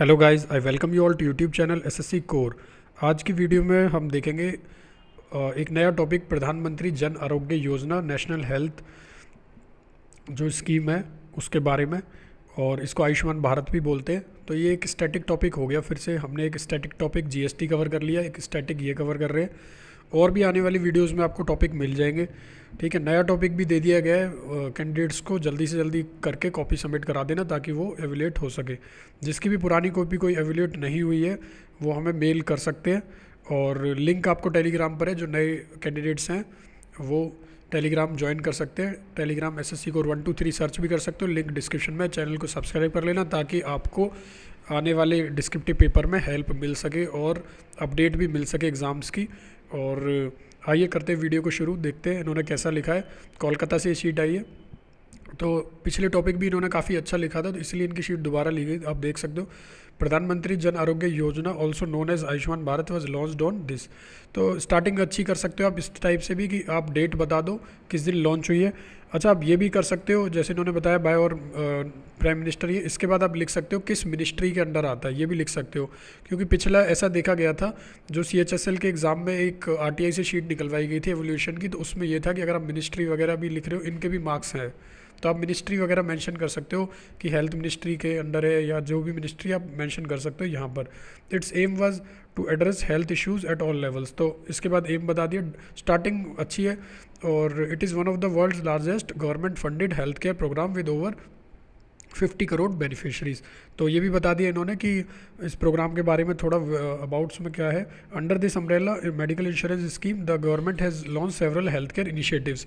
Hello guys I welcome you all to YouTube channel SSC core आज की video में हम देखेंगे एक नया टॉपिक प्रधानमंत्री जन आरोग्य योजना नेशनल हेल्थ जो स्कीम है उसके बारे में और इसको आयुष्मान भारत भी बोलते हैं तो ये एक स्टैटिक टॉपिक हो गया फिर से हमने एक स्टैटिक टॉपिक जीएसटी कवर कर लिया एक स्टैटिक ये कवर कर रहे हैं और भी आने वाली वीडियोस में आपको टॉपिक मिल जाएंगे ठीक है नया टॉपिक भी दे दिया गया है कैंडिडेट्स को जल्दी से जल्दी करके कॉपी सबमिट करा देना ताकि वो एवेलेट हो सके जिसकी भी पुरानी कॉपी कोई एवेलेट नहीं हुई है वो हमें मेल कर सकते हैं और लिंक आपको टेलीग्राम पर है जो नए कैंडिडेट्स हैं वो टेलीग्राम ज्वाइन कर सकते हैं टेलीग्राम एस एस सी को वन टू थ्री सर्च भी कर सकते हो लिंक डिस्क्रिप्शन में चैनल को सब्सक्राइब कर लेना ताकि आपको आने वाले डिस्क्रिप्टिव पेपर में हेल्प मिल सके और अपडेट भी मिल सके एग्ज़ाम्स की और आइए करते वीडियो को शुरू देखते हैं इन्होंने कैसा लिखा है कोलकाता से ये शीट आई है तो पिछले टॉपिक भी इन्होंने काफ़ी अच्छा लिखा था तो इसलिए इनकी शीट दोबारा ली गई आप देख सकते हो प्रधानमंत्री Jan Arogya Yojana also known as Ayushman Bharat was launch on this तो स्टार्टिंग अच्छी कर सकते हो आप इस टाइप से भी कि आप डेट बता दो किस दिन लॉन्च हुई है अच्छा आप ये भी कर सकते हो जैसे इन्होंने बताया बाय और प्राइम मिनिस्टर ये इसके बाद आप लिख सकते हो किस मिनिस्ट्री के अंडर आता है ये भी लिख सकते हो क्योंकि पिछला ऐसा देखा गया था जो सी के एग्ज़ाम में एक आर से शीट निकलवाई गई थी एवोल्यूशन की तो उसमें यह था कि अगर आप मिनिस्ट्री वगैरह भी लिख रहे हो इनके भी मार्क्स हैं तो आप मिनिस्ट्री वगैरह मेंशन कर सकते हो कि हेल्थ मिनिस्ट्री के अंडर है या जो भी मिनिस्ट्री आप मेंशन कर सकते हो यहाँ पर it's aim was to address health issues at all levels तो इसके बाद एम बता दिया स्टार्टिंग अच्छी है और it is one of the world's largest government funded health care program with over fifty crore beneficiaries तो ये भी बता दिया इन्होंने कि इस प्रोग्राम के बारे में थोड़ा अबाउट्स uh, में क्या है under this umbrella medical insurance scheme the government has launch several health care initiatives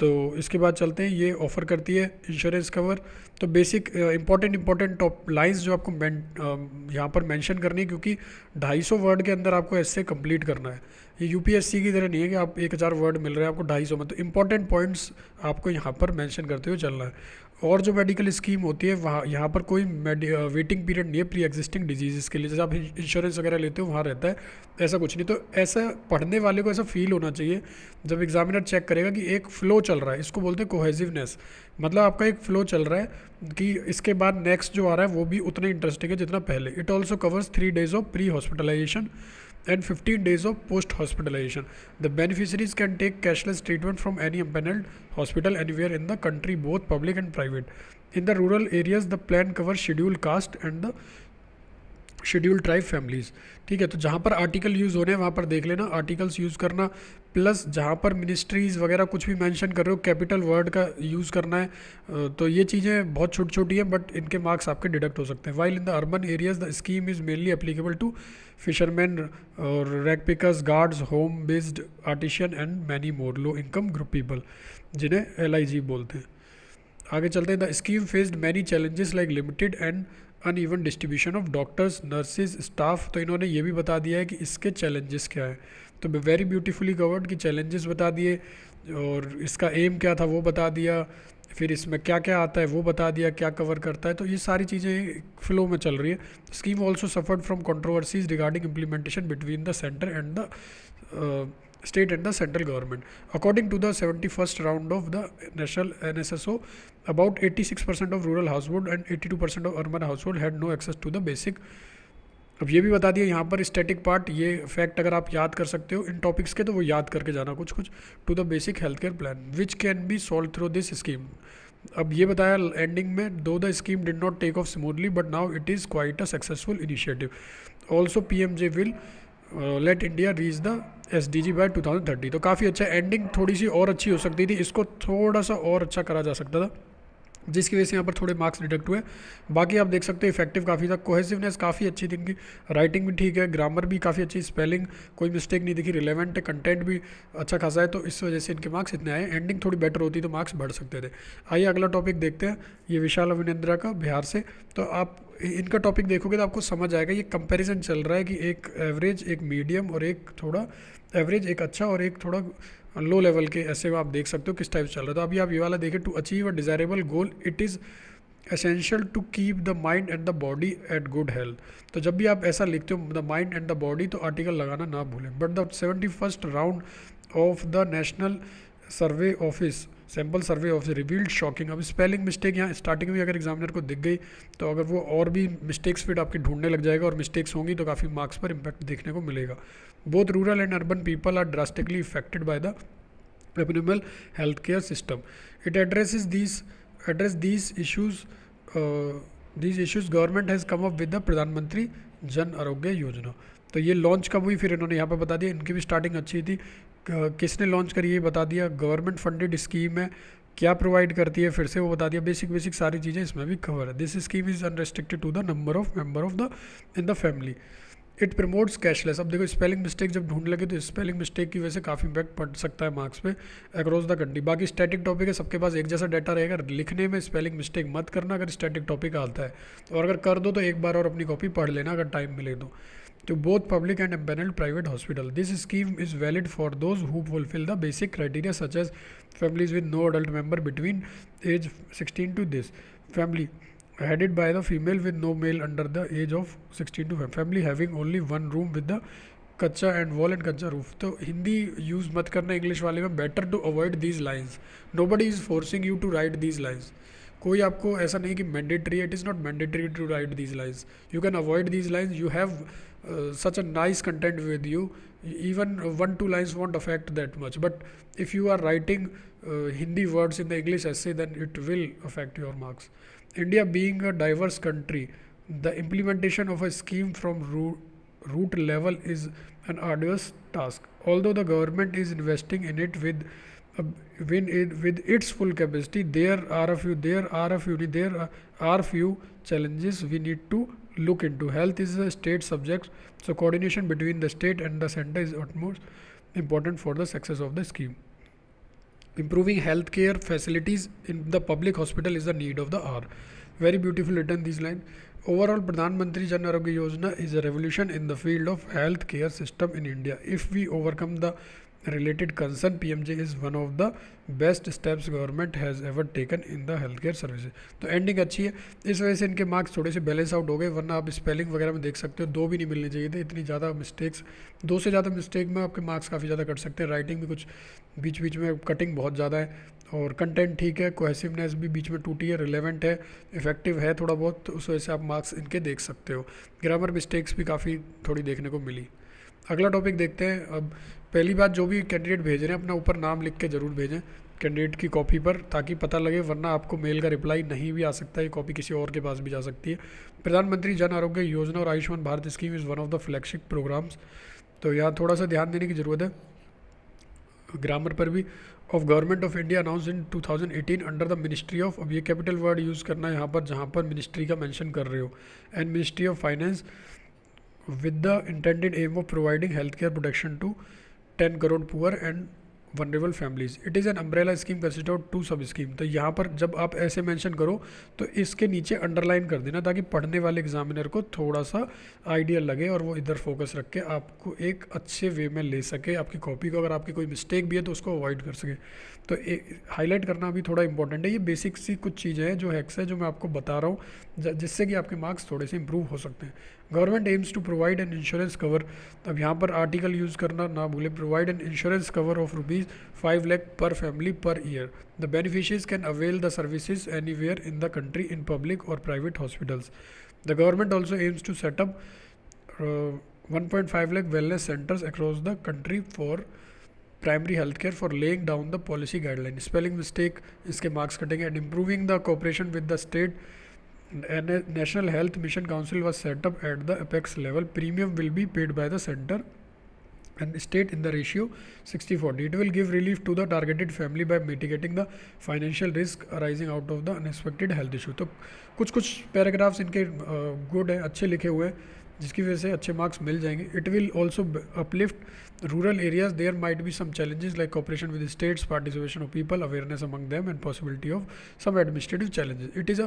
तो इसके बाद चलते हैं ये ऑफ़र करती है इंश्योरेंस कवर तो basic important important top lines जो आपको uh, यहाँ पर मेंशन करनी है क्योंकि 250 वर्ड के अंदर आपको ऐसे कंप्लीट करना है ये यूपीएससी की तरह नहीं है कि आप 1000 वर्ड मिल रहे हैं आपको 250 में तो इंपॉर्टेंट पॉइंट्स आपको यहाँ पर मेंशन करते हुए चलना है और जो मेडिकल स्कीम होती है वहाँ यहाँ पर कोई वेटिंग पीरियड नहीं है प्री एग्जिस्टिंग डिजीज़ के लिए जैसे आप इंश्योरेंस वगैरह लेते हो वहाँ रहता है ऐसा कुछ नहीं तो ऐसा पढ़ने वाले को ऐसा फील होना चाहिए जब एग्जामिनर चेक करेगा कि एक फ़्लो चल रहा है इसको बोलते हैं कोहेजिवनेस मतलब आपका एक फ़्लो चल रहा है कि इसके बाद नेक्स्ट जो आ रहा है वो भी उतना इंटरेस्टिंग है जितना पहले it also covers three days of pre hospitalization and 15 days of post hospitalization. The beneficiaries can take cashless treatment from any empaneled hospital anywhere in the country, both public and private. In the rural areas, the plan covers scheduled caste and the schedule tribe families ठीक है तो जहाँ पर article use होने हैं वहाँ पर देख लेना आर्टिकल्स यूज़ करना प्लस जहाँ पर मिनिस्ट्रीज़ वगैरह कुछ भी मेंशन कर रहे हो कैपिटल वर्ड का यूज़ करना है तो ये चीज़ें बहुत छोटी छोटी हैं बट इनके मार्क्स आपके डिडक्ट हो सकते हैं while in the urban areas the scheme is mainly applicable to fisherman और rag pickers guards home based artisan and many more low income group people जिन्हें एल बोलते हैं आगे चलते हैं the scheme faced many challenges like limited and uneven distribution of doctors nurses staff तो इन्होंने ये भी बता दिया है कि इसके चैलेंजेस क्या है तो वेरी ब्यूटीफुली कवर्ड कि चैलेंजेस बता दिए और इसका एम क्या था वो बता दिया फिर इसमें क्या क्या आता है वो बता दिया क्या कवर करता है तो ये सारी चीज़ें फ्लो में चल रही है scheme also suffered from controversies regarding implementation between the centre and the state and the central government. According to the 71st round of the national NSSO, about 86% of rural household and 82% of urban household had no access to the basic अब ये भी बता दिया यहाँ पर static part ये fact अगर आप याद कर सकते हो इन टॉपिक्स के तो वो याद करके जाना कुछ कुछ to the basic health care plan which can be solve through this scheme अब ये बताया एंडिंग में दो the scheme did not take off smoothly but now it is quite a successful initiative also P M J will let India reach the S D G by two thousand thirty तो काफ़ी अच्छा ending थोड़ी सी और अच्छी हो सकती थी इसको थोड़ा सा और अच्छा करा जा सकता था जिसकी वजह से यहाँ पर थोड़े मार्क्स डिडक्ट हुए बाकी आप देख सकते हो इफेक्टिव काफ़ी था कोहेसिवनेस काफ़ी अच्छी थी इनकी राइटिंग भी ठीक है ग्रामर भी काफ़ी अच्छी स्पेलिंग कोई मिस्टेक नहीं दिखी रिलेवेंट है कंटेंट भी अच्छा खासा है तो इस वजह से इनके मार्क्स इतने आए एंडिंग थोड़ी बेटर होती तो मार्क्स बढ़ सकते थे आइए अगला टॉपिक देखते हैं ये विशाल अविनेन्द्रा का बिहार से तो आप इनका टॉपिक देखोगे तो आपको समझ आएगा ये कंपेरिजन चल रहा है कि एक एवरेज एक मीडियम और एक थोड़ा एवरेज एक अच्छा और एक थोड़ा लो लेवल के ऐसे आप देख सकते हो किस टाइप से चल रहा है तो अभी आप ये वाला देखें to achieve a desirable goal it is essential to keep the mind and the body at good health तो जब भी आप ऐसा लिखते हो the mind and the body तो आर्टिकल लगाना ना भूलें but the seventy first round of the national survey office sample survey of revealed shocking अब स्पेलिंग मिस्टेक यहाँ स्टार्टिंग में अगर एग्जामिनर को दिख गई तो अगर वो और भी मिस्टेक्स फिर आपकी ढूंढने लग जाएगा और मिस्टेक्स होंगी तो काफ़ी मार्क्स पर इम्पैक्ट देखने को मिलेगा both rural and urban people are drastically affected by the abysmal health care system it address these address these issues these issues government has come up with the Pradhan Mantri Jan Arogya योजना तो ये लॉन्च कब हुई फिर इन्होंने यहाँ पर बता दिया इनकी भी स्टार्टिंग अच्छी थी किसने लॉन्च करी है बता दिया गवर्नमेंट फंडेड स्कीम है क्या प्रोवाइड करती है फिर से वो बता दिया बेसिक बेसिक सारी चीज़ें इसमें भी कवर है this scheme is unrestricted to the number of member of the in the family it promotes cashless अब देखो स्पेलिंग मिस्टेक जब ढूंढ लगे तो स्पेलिंग मिस्टेक की वजह से काफ़ी इंपैक्ट पड़ सकता है मार्क्स पे अक्रॉस द कंट्री बाकी स्टैटिक टॉपिक है सबके पास एक जैसा डाटा रहेगा लिखने में स्पेलिंग मिस्टेक मत करना अगर स्टैटिक टॉपिक आता है और अगर कर दो तो एक बार और अपनी कॉपी पढ़ लेना अगर टाइम मिले तो to both public and empaneled private hospital. This scheme is valid for those who fulfill the basic criteria such as families with no adult member between age 16 to this family headed by the female with no male under the age of 16 to family having only one room with the kacha and wall and kacha roof. So Hindi use mat karna English wale mein better to avoid these lines. Nobody is forcing you to write these lines. कोई आपको ऐसा नहीं कि mandatory it is not mandatory to write these lines you can avoid these lines you have uh, such a nice content with you even one two lines won't affect that much but if you are writing uh, hindi words in the english essay then it will affect your marks india being a diverse country the implementation of a scheme from root, root level is an arduous task although the government is investing in it with uh, when it, with its full capacity there are a few there are a few there are few challenges we need to look into. Health is a state subject, so coordination between the state and the center is utmost important for the success of the scheme. Improving healthcare facilities in the public hospital is the need of the hour. Very beautiful written this line. Overall, Pradhan Mantri Jan Arogya Yojana is a revolution in the field of healthcare system in India. If we overcome the related concern PMJ is one of the best steps government has ever taken in the health care services तो ending अच्छी है इस वजह से इनके marks थोड़े से balance out हो गए वरना आप स्पेलिंग वगैरह में देख सकते हो दो भी नहीं मिलने चाहिए थे इतनी ज़्यादा मिस्टेक्स दो से ज़्यादा मिस्टेक में आपके मार्क्स काफ़ी ज़्यादा कट सकते हैं राइटिंग भी कुछ बीच बीच में कटिंग बहुत ज़्यादा है और कंटेंट ठीक है कोहेसिवनेस भी बीच में टूटी है रिलेवेंट है इफेक्टिव है थोड़ा बहुत तो उस वजह से आप मार्क्स इनके देख सकते हो ग्रामर मिस्टेक्स भी काफ़ी थोड़ी देखने को मिली अगला टॉपिक देखते हैं अब पहली बात जो भी कैंडिडेट भेज रहे हैं अपना ऊपर नाम लिख के ज़रूर भेजें कैंडिडेट की कॉपी पर ताकि पता लगे वरना आपको मेल का रिप्लाई नहीं भी आ सकता है कॉपी किसी और के पास भी जा सकती है प्रधानमंत्री जन आरोग्य योजना और Ayushman Bharat scheme is one of the flagship programs तो यहाँ थोड़ा सा ध्यान देने की ज़रूरत है ग्रामर पर भी of government of India announce in 2018 under the ministry of अब ये कैपिटल वर्ड यूज़ करना है यहाँ पर जहाँ पर मिनिस्ट्री का मेंशन कर रहे हो and ministry of finance with the intended aim of providing health care protection to ten crore poor and vulnerable families it is an umbrella scheme consist out to sub scheme तो यहाँ पर जब आप ऐसे मैंशन करो तो इसके नीचे अंडरलाइन कर देना ताकि पढ़ने वाले एग्जामिनर को थोड़ा सा आइडिया लगे और वो इधर फोकस रख के आपको एक अच्छे वे में ले सके आपकी कॉपी को अगर आपकी कोई मिस्टेक भी है तो उसको अवॉइड कर सके तो हाईलाइट करना भी थोड़ा इंपॉर्टेंट है ये बेसिक सी कुछ चीज़ें हैं जो हैक्स है जो मैं आपको बता रहा हूँ जिससे कि आपके मार्क्स थोड़े से इंप्रूव हो सकते हैं government aims to provide an insurance cover अब यहाँ पर आर्टिकल यूज़ करना ना भूले provide an insurance cover of rupees five lakh per family per year the beneficiaries can avail the services anywhere in the country in public और private hospitals the government also aims to set up 1.5 lakh wellness centers across the country for primary healthcare for laying down the policy guidelines. Spelling mistake, इसके marks कटेंगे and improving the cooperation with the state national health mission council was set up at the apex level premium will be paid by the centre and state in the ratio sixty forty it will give relief to the targeted family by mitigating the financial risk arising out of the unexpected health issue तो कुछ कुछ paragraphs इनके good हैं अच्छे लिखे हुए हैं जिसकी वजह से अच्छे मार्क्स मिल जाएंगे it will also uplift rural areas there might be some challenges like cooperation with states participation of people awareness among them and possibility of some administrative challenges it is a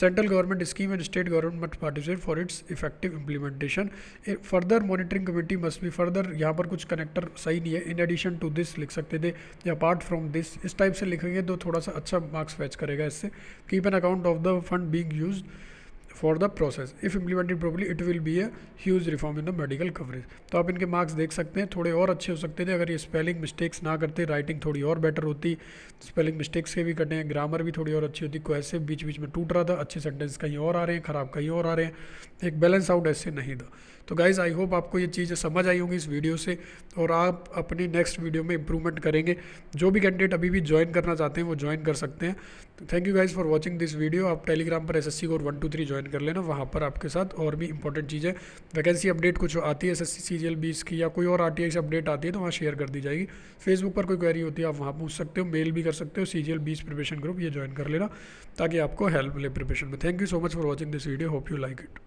central government scheme and state government must participate for its effective implementation further monitoring committee must भी further यहाँ पर कुछ connector सही नहीं है in addition to this लिख सकते थे या अपार्ट फ्रॉम दिस इस टाइप से लिखेंगे तो थोड़ा सा अच्छा मार्क्स फैच करेगा इससे keep an account of the fund being use for the process if implemented properly it will be a huge reform in the medical coverage तो आप इनके मार्क्स देख सकते हैं थोड़े और अच्छे हो सकते थे अगर ये स्पेलिंग मिस्टेक्स ना करते राइटिंग थोड़ी और बेटर होती स्पेलिंग मिस्टेक्स के भी कटे हैं ग्रामर भी थोड़ी और अच्छी होती कोहेसिव बीच बीच में टूट रहा था अच्छे सेंटेंस कहीं और आ रहे हैं ख़राब कहीं और आ रहे हैं एक बैलेंस आउट ऐसे नहीं था तो गाइज़ आई होप आपको ये चीज़ें समझ आई होंगी इस वीडियो से और आप अपनी नेक्स्ट वीडियो में इंप्रूवमेंट करेंगे जो भी कैंडिडेट अभी भी ज्वाइन करना चाहते हैं वो ज्वाइन कर सकते हैं तो thank you guys for watching this video आप टेलीग्राम पर एस एस और वन टू थ्री ज्वाइन कर लेना वहाँ पर आपके साथ और भी इंपॉर्टेंट चीज़ें वैकेंसी अपडेट कुछ आती है एस एस सी सी जी की या कोई और आर टी अपडेट आती है तो वहाँ शेयर कर दी जाएगी फेसबुक पर कोई क्वेरी होती है आप वहाँ पूछ सकते हो मेल भी कर सकते हो सी जी एल बीस प्रिपरेशन ग्रुप ये ज्वाइन कर लेना ताकि आपको हेल्प मिले प्रिपरेशन में thank you so much for watching this video hope you like it